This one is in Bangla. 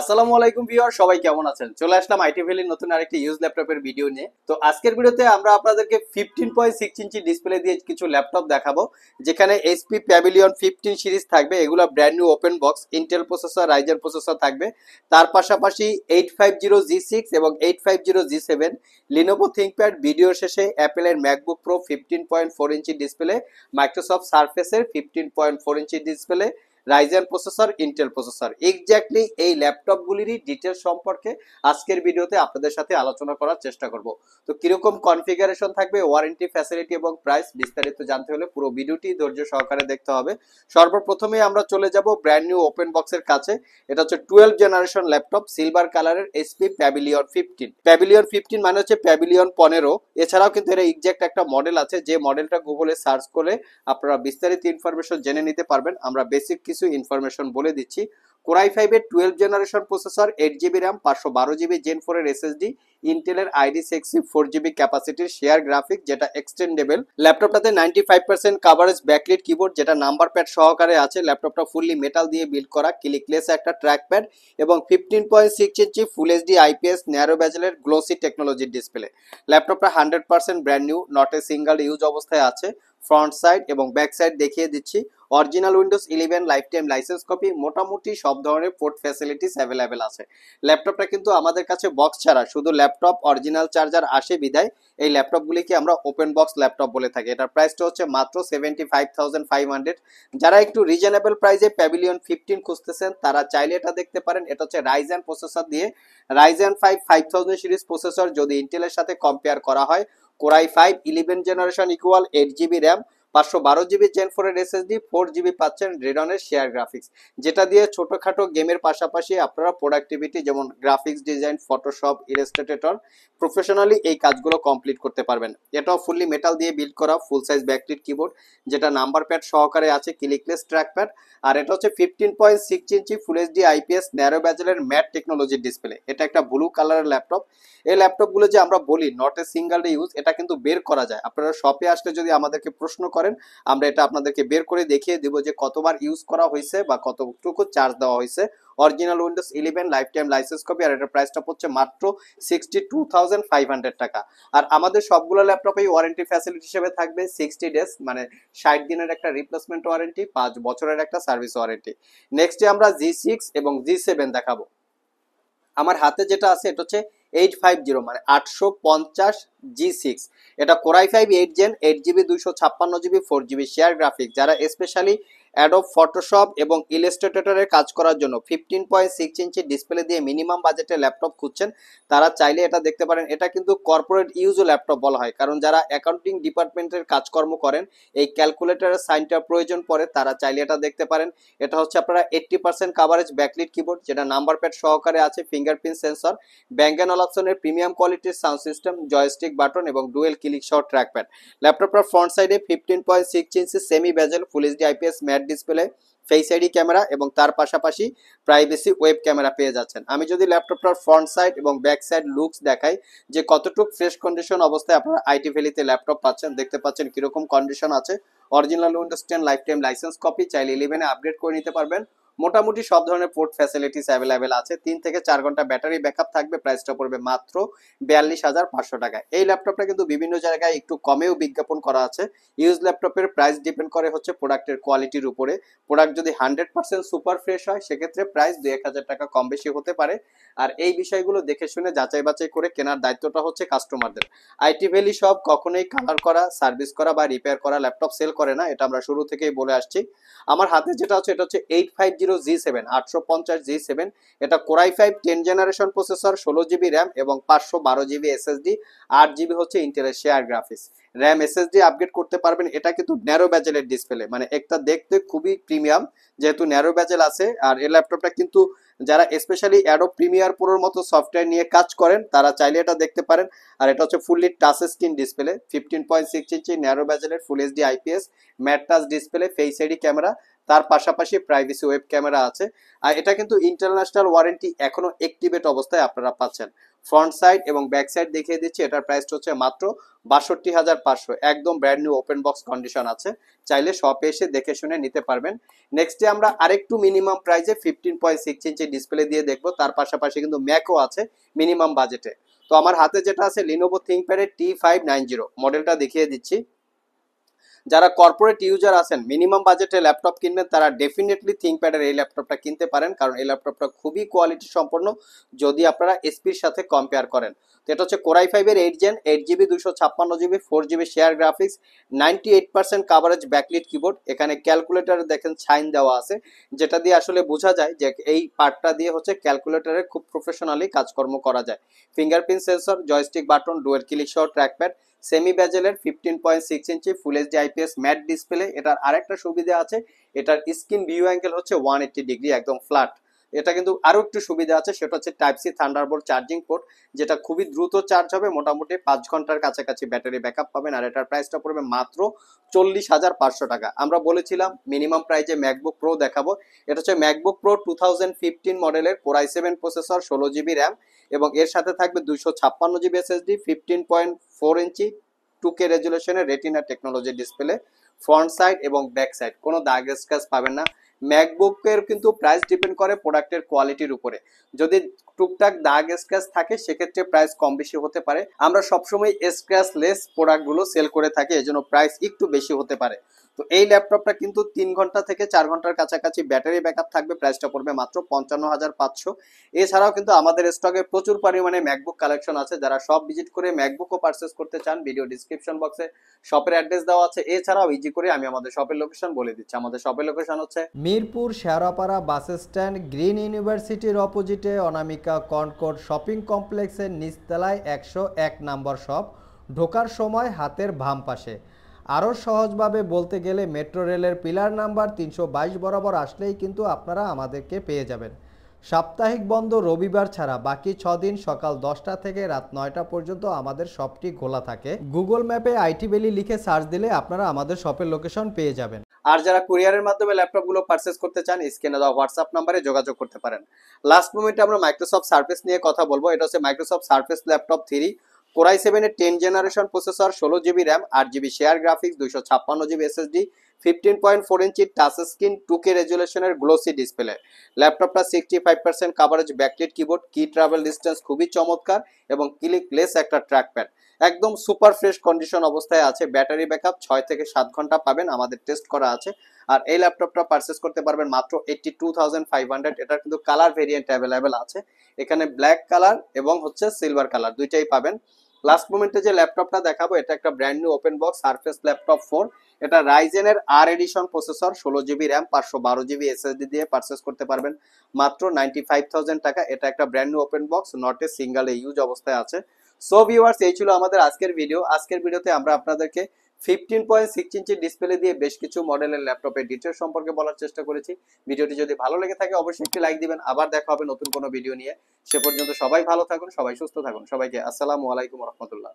আসসালামু আলাইকুম ভিউয়ার সবাই কেমন আছেন চলে আসলাম আইটি ভ্যালির নতুন আরেকটি ইউজ ল্যাপটপের ভিডিও নিয়ে তো আজকের ভিডিওতে আমরা আপনাদেরকে fifteen point six inch display দিয়ে কিছু ল্যাপটপ দেখাবো যেখানে এসপি প্যাভিলিয়ন ফিফটিন সিরিজ থাকবে এগুলো brand new open box Intel processor Ryzen processor থাকবে তার পাশাপাশি eight five zero G six এবং eight five zero G seven Lenovo ThinkPad ভিডিওর শেষে অ্যাপেলের MacBook Pro fifteen point four inch display Microsoft সার্ফেসের fifteen point four inch display Ryzen processor Intel processor exactly এই ল্যাপটপগুলিরই ডিটেল সম্পর্কে আজকের ভিডিওতে আপনাদের সাথে আলোচনা করার চেষ্টা করব তো কিরকম কনফিগারেশন থাকবে ওয়ারেন্টি ফ্যাসিলিটি এবং প্রাইস বিস্তারিত জানতে হলে পুরো ভিডিওটি ধৈর্য সহকারে দেখতে হবে সর্বপ্রথমে আমরা চলে যাব ব্র্যান্ড নিউ ওপেন বক্সের কাছে এটা হচ্ছে টুয়েলভ জেনারেশন ল্যাপটপ সিলভার কালারের এসপি প্যাভিলিয়ন ফিফটিন প্যাভিলিয়ন ফিফটিন মানে হচ্ছে প্যাভিলিয়ন পনেরো এছাড়াও কিন্তু এটা এক্স্যাক্ট একটা মডেল আছে যে মডেলটা গুগলে সার্চ করে আপনারা বিস্তারিত ইনফরমেশন জেনে নিতে পারবেন আমরা বেসিক কিছু ইনফরমেশন বলে দিচ্ছি কোরাই ফাইভের twelve generation processor eight GB RAM পাঁচশো বারো জিবি জেন ফোরের এসএসডি ইন্টেলের আইডি সিক্সি ফোর জিবি ক্যাপাসিটির শেয়ার গ্রাফিক যেটা এক্সটেন্ডেবল ল্যাপটপটাতে ninety five percent coverage backlit keyboard যেটা নাম্বার প্যাড সহকারে আছে ল্যাপটপটা ফুললি মেটাল দিয়ে বিল্ড করা ক্লিকলেস একটা ট্র্যাক প্যাড এবং fifteen point six inch full HD IPS narrow ব্যাজেলের গ্লোসি টেকনোলজির ডিসপ্লে ল্যাপটপটা hundred percent brand new not a single use অবস্থায় আছে ফ্রন্ট সাইড এবং ব্যাক সাইড দেখিয়ে দিচ্ছি original Windows eleven life time license copy মোটামুটি সব সব ধরনের পোর্ট ফ্যাসিলিটিস অ্যাভেলেবেল আছে ল্যাপটপটা কিন্তু আমাদের কাছে বক্স ছাড়া শুধু ল্যাপটপ অরিজিনাল চার্জার আসে বিদায় এই ল্যাপটপগুলিকে আমরা ওপেন বক্স ল্যাপটপ বলে থাকি এটার প্রাইসটা হচ্ছে মাত্র seventy five thousand five hundred যারা একটু রিজনেবল প্রাইসে প্যাভিলিয়ন ফিফটিন খুঁজতেছেন তারা চাইলে এটা দেখতে পারেন এটা হচ্ছে রাইজেন প্রসেসর দিয়ে Ryzen five five thousand series processor যদি ইন্টেলের সাথে কম্পেয়ার করা হয় core i five eleven generation equal eight GB RAM পাঁচশো বারো জিবি জেন ফোরের এসএসডি ফোর জিবি পাচ্ছেন রেডনের শেয়ার গ্রাফিক্স যেটা দিয়ে ছোটোখাটো গেমের পাশাপাশি আপনারা প্রোডাক্টিভিটি যেমন graphics design Photoshop Illustrator professionally এই কাজগুলো কমপ্লিট করতে পারবেন এটাও ফুললি মেটাল দিয়ে বিল্ড করা ফুল সাইজ ব্যাকটির কিবোর্ড যেটা নাম্বার প্যাড সহকারে আছে ক্লিকলেস ট্র্যাক প্যাড আর এটা হচ্ছে fifteen point six inch full HD IPS narrow ব্যাজেলের ম্যাট টেকনোলজির ডিসপ্লে এটা একটা ব্লু কালারের ল্যাপটপ এই ল্যাপটপগুলো যে আমরা বলি নট এ সিঙ্গল ইউজ এটা কিন্তু বের করা যায় আপনারা শপে আসলে যদি আমাদেরকে প্রশ্ন করেন পারেন আমরা এটা আপনাদেরকে বের করে দেখিয়ে দিব যে কতবার ইউজ করা হয়েছে বা কতটুকু চার্জ দেওয়া হয়েছে original Windows eleven life time license copy আর এটার প্রাইসটা পড়ছে মাত্র sixty two thousand five hundred টাকা আর আমাদের সবগুলো ল্যাপটপেই ওয়ারেন্টি ফ্যাসিলিটি হিসেবে থাকবে সিক্সটি ডেজ মানে ষাট দিনের একটা রিপ্লেসমেন্ট ওয়ারেন্টি পাঁচ বছরের একটা সার্ভিস ওয়ারেন্টি নেক্সটে আমরা জি সিক্স এবং জি সেভেন দেখাবো আমার হাতে যেটা আছে এটা হচ্ছে এইট ফাইভ জিরো মানে আটশো পঞ্চাশ জি সিক্স এটা core i five eight gen eight GB দুইশো ছাপ্পান্ন GB four GB share graphic যারা স্পেশালি অ্যাডোব ফটোশপ এবং ইলাস্ট্রেটরের কাজ করার জন্য fifteen point six inch display দিয়ে মিনিমাম বাজেটে ল্যাপটপ খুঁজছেন তারা চাইলে এটা দেখতে পারেন এটা কিন্তু কর্পোরেট ইউজও ল্যাপটপ বলা হয় কারণ যারা অ্যাকাউন্টিং ডিপার্টমেন্টের কাজকর্ম করেন এই ক্যালকুলেটরের সাইনটা প্রয়োজন পড়ে তারা চাইলে এটা দেখতে পারেন এটা হচ্ছে আপনারা eighty percent coverage backlit keyboard যেটা নাম্বার প্যাড সহকারে আছে ফিঙ্গারপ্রিন্ট সেন্সর ব্যাঙ্ক অ্যান্ড অপশনের প্রিমিয়াম কোয়ালিটির সাউন্ড সিস্টেম জয়স্টিক বাটন এবং ডুয়েল ক্লিক সহ ট্র্যাকপ্যাড ল্যাপটপটার ফ্রন্ট সাইডে fifteen point six inch semi bezel full HD IPS matte flat display face ID camera এবং তার পাশাপাশি প্রাইভেসি ওয়েব ক্যামেরা পেয়ে যাচ্ছেন আমি যদি ল্যাপটপটার ফ্রন্ট সাইড এবং ব্যাক সাইড লুকস দেখাই যে কতটুক ফ্রেশ কন্ডিশন অবস্থায় আপনারা আইটি ভ্যালিতে ল্যাপটপ পাচ্ছেন দেখতে পাচ্ছেন কীরকম কন্ডিশন আছে original Windows ten life time license copy চাইলে ইলেভেনে আপগ্রেড করে নিতে পারবেন মোটামুটি সব ধরনের পোর্ট ফ্যাসিলিটিস অ্যাভেলেবেল আছে তিন থেকে চার ঘন্টা ব্যাটারি ব্যাকআপ থাকবে প্রাইসটা পড়বে মাত্র বিয়াল্লিশ হাজার পাঁচশো টাকা এই ল্যাপটপটা কিন্তু বিভিন্ন জায়গায় একটু কমেও বিজ্ঞাপন করা আছে ইউজ ল্যাপটপের প্রাইস ডিপেন্ড করে হচ্ছে প্রোডাক্টের কোয়ালিটির উপরে প্রোডাক্ট যদি হান্ড্রেড পার্সেন্ট সুপার ফ্রেশ হয় সেক্ষেত্রে প্রাইস দু এক হাজার টাকা কম বেশি হতে পারে আর এই বিষয়গুলো দেখে শুনে যাচাই বাছাই করে কেনার দায়িত্বটা হচ্ছে কাস্টমারদের আইটি ভ্যালি সব কখনোই কালার করা সার্ভিস করা বা রিপেয়ার করা ল্যাপটপ সেল করা করে না এটা আমরা শুরু থেকেই বলে আসছি আমার হাতে যেটা আছে এটা হচ্ছে eight five zero G seven আটশো পঞ্চাশ জি সেভেন এটা core i five ten generation processor ষোলো জিবি র্যাম এবং পাঁচশো বারো জিবি এসএসডি আট জিবি হচ্ছে ইন্টেলের share graphics RAM SSD upgrade করতে পারবেন এটা কিন্তু ন্যারো ব্যাজেলের ডিসপ্লে মানে একটা দেখতে খুবই প্রিমিয়াম যেহেতু ন্যারো ব্যাজেল আছে আর এই ল্যাপটপটা কিন্তু যারা স্পেশালি অ্যাডো প্রিমিয়ার প্রোর মতো সফটওয়্যার নিয়ে কাজ করেন তারা চাইলে এটা দেখতে পারেন আর এটা হচ্ছে fully touch screen display fifteen point six inch narrow ব্যাজেলের full HD IPS matte touch display face ID camera তার পাশাপাশি প্রাইভেসি ওয়েব ক্যামেরা আছে আর এটা কিন্তু ইন্টারন্যাশনাল ওয়ারেন্টি এখনো অ্যাক্টিভেট অবস্থায় আপনারা পাচ্ছেন ফ্রন্ট সাইড এবং ব্যাক সাইড দেখিয়ে দিচ্ছি এটার প্রাইসটা হচ্ছে মাত্র বাষট্টি হাজার পাঁচশো একদম brand new open box condition আছে চাইলে শপে এসে দেখে শুনে নিতে পারবেন নেক্সটে আমরা আরেকটু মিনিমাম প্রাইসে fifteen point six inch display দিয়ে দেখবো তার পাশাপাশি কিন্তু ম্যাকও আছে মিনিমাম বাজেটে তো আমার হাতে যেটা আছে লিনোভো থিঙ্কপ্যাডের টি ফাইভ নাইন জিরো মডেলটা দেখিয়ে দিচ্ছি যারা কর্পোরেট ইউজার আছেন মিনিমাম বাজেটে ল্যাপটপ কিনবেন তারা ডেফিনেটলি থিঙ্কপ্যাডের এই ল্যাপটপটা কিনতে পারেন কারণ এই ল্যাপটপটা খুবই কোয়ালিটি সম্পন্ন যদি আপনারা এসপির সাথে কম্পেয়ার করেন তো এটা হচ্ছে কোরাই ফাইভের এইট জেন এইট জিবি দুশো ছাপ্পান্ন GB four GB share graphics ninety eight percent coverage backlit keyboard এখানে ক্যালকুলেটারে দেখেন সাইন দেওয়া আছে যেটা দিয়ে আসলে বোঝা যায় যে এই পার্টটা দিয়ে হচ্ছে ক্যালকুলেটারে খুব প্রফেশনালি কাজকর্ম করা যায় fingerprint sensor joystick button dual click সহ ট্র্যাকপ্যাড সেমি ব্যাজেলের fifteen point six inch full HD IPS matte display এটার আরেকটা সুবিধা আছে এটার স্ক্রিন ভিউ অ্যাঙ্গেল হচ্ছে ওয়ান এইট্টি ডিগ্রি একদম ফ্ল্যাট এটা কিন্তু আরও একটু সুবিধা আছে সেটা হচ্ছে type C Thunderbolt charging port যেটা খুবই দ্রুত চার্জ হবে মোটামুটি পাঁচ ঘন্টার কাছাকাছি ব্যাটারি ব্যাকআপ পাবেন আর এটার প্রাইসটা পড়বে মাত্র চল্লিশ হাজার পাঁচশো টাকা আমরা বলেছিলাম মিনিমাম প্রাইজে ম্যাকবুক প্রো দেখাবো এটা হচ্ছে MacBook Pro two thousand fifteen মডেলের কোরাই সেভেন প্রসেসর ষোলো জিবি র্যাম এবং এর সাথে থাকবে দুশো ছাপ্পান্ন GB SSD fifteen point four inch two K রেজুলেশনের retina technology display front side এবং ব্যাক সাইড কোনো দাগ স্ক্র্যাচ পাবেন না ম্যাকবুকের কিন্তু প্রাইস ডিপেন্ড করে প্রোডাক্টের কোয়ালিটির উপরে যদি টুকটাক দাগ স্ক্র্যাচ থাকে সেক্ষেত্রে প্রাইস কম বেশি হতে পারে আমরা সবসময় স্ক্র্যাচলেস প্রোডাক্টগুলো সেল করে থাকি এজন্য প্রাইস একটু বেশি হতে পারে তো এই ল্যাপটপটা কিন্তু তিন ঘন্টা থেকে চার ঘন্টার কাছাকাছি ব্যাটারি ব্যাকআপ থাকবে প্রাইসটা পড়বে মাত্র পঞ্চান্ন হাজার পাঁচশো এছাড়াও কিন্তু আমাদের স্টকে প্রচুর পরিমাণে ম্যাকবুক কালেকশন আছে যারা সব ভিজিট করে ম্যাকবুকও পারচেস করতে চান ভিডিও ডিসক্রিপশন বক্সে শপের অ্যাড্রেস দেওয়া আছে এছাড়াও ইজি করে আমি আমাদের শপের লোকেশন বলে দিচ্ছি আমাদের শপের লোকেশন হচ্ছে Mirpur Shewrapara bus stand green ইউনিভার্সিটির অপোজিটে অনামিকা কনকোড শপিং কমপ্লেক্সের নিচতলায় একশো এক নম্বর শপ ঢোকার সময় হাতের ভাম পাশে আরও সহজভাবে বলতে গেলে মেট্রো রেলের পিলার নাম্বার তিনশো বরাবর আসলেই কিন্তু আপনারা আমাদেরকে পেয়ে যাবেন সাপ্তাহিক বন্ধ রবিবার ছাড়া বাকি ছ দিন সকাল দশটা থেকে রাত নয়টা পর্যন্ত আমাদের শপটি খোলা থাকে গুগল ম্যাপে আইটি বেলি লিখে সার্চ দিলে আপনারা আমাদের শপের লোকেশন পেয়ে যাবেন আর যারা কুরিয়ারের মাধ্যমে ল্যাপটপগুলো পারচেস করতে চান স্ক্রিনে দেওয়া হোয়াটসঅ্যাপ নাম্বারে যোগাযোগ করতে পারেন লাস্ট মোমেন্টে আমরা মাইক্রোসফট সার্ফেস নিয়ে কথা বলবো এটা হচ্ছে Microsoft Surface laptop three core i সেভেনের টেন জেনারেশন প্রসেসর ষোলো জিবি র্যাম আট জিবি শেয়ার গ্রাফিক্স দুইশো ছাপ্পান্ন GB SSD fifteen point four inch touch screen two K রেজুলেশনের গ্লোসি ডিসপ্লে ল্যাপটপটা sixty five percent coverage backlit keyboard key travel distance খুবই চমৎকার এবং ক্লিক ক্লিকলেস একটা ট্র্যাকপ্যাড একদম সুপার ফ্রেশ কন্ডিশন অবস্থায় আছে ব্যাটারি ব্যাকআপ ছয় থেকে সাত ঘন্টা পাবেন আমাদের টেস্ট করা আছে আর এই ল্যাপটপটা পারচেস করতে পারবেন মাত্র eighty two thousand five hundred এটার কিন্তু কালার ভেরিয়েন্ট অ্যাভেলেবেল আছে এখানে ব্ল্যাক কালার এবং হচ্ছে সিলভার কালার দুইটাই পাবেন লাস্ট মোমেন্টে যে ল্যাপটপটা দেখাবো এটা একটা brand new open box Surface laptop four এটা রাইজেনের আর এডিশন প্রসেসর ষোলো জিবি র্যাম পাঁচশো বারো জিবি এসএসডি দিয়ে পারচেস করতে পারবেন মাত্র নাইনটি ফাইভ থাউজেন্ড টাকা এটা একটা brand new open box not a a use অবস্থায় আছে সো ভিউয়ার্স এই ছিল আমাদের আজকের ভিডিও আজকের ভিডিওতে আমরা আপনাদেরকে fifteen point six inch display দিয়ে বেশ কিছু মডেলের ল্যাপটপের ডিটেল সম্পর্কে বলার চেষ্টা করেছি ভিডিওটি যদি ভালো লেগে থাকে অবশ্যই একটি লাইক দিবেন আবার দেখা হবে নতুন কোনো ভিডিও নিয়ে সে পর্যন্ত সবাই ভালো থাকুন সবাই সুস্থ থাকুন সবাইকে আসসালামু আলাইকুম রহমতুল্লাহ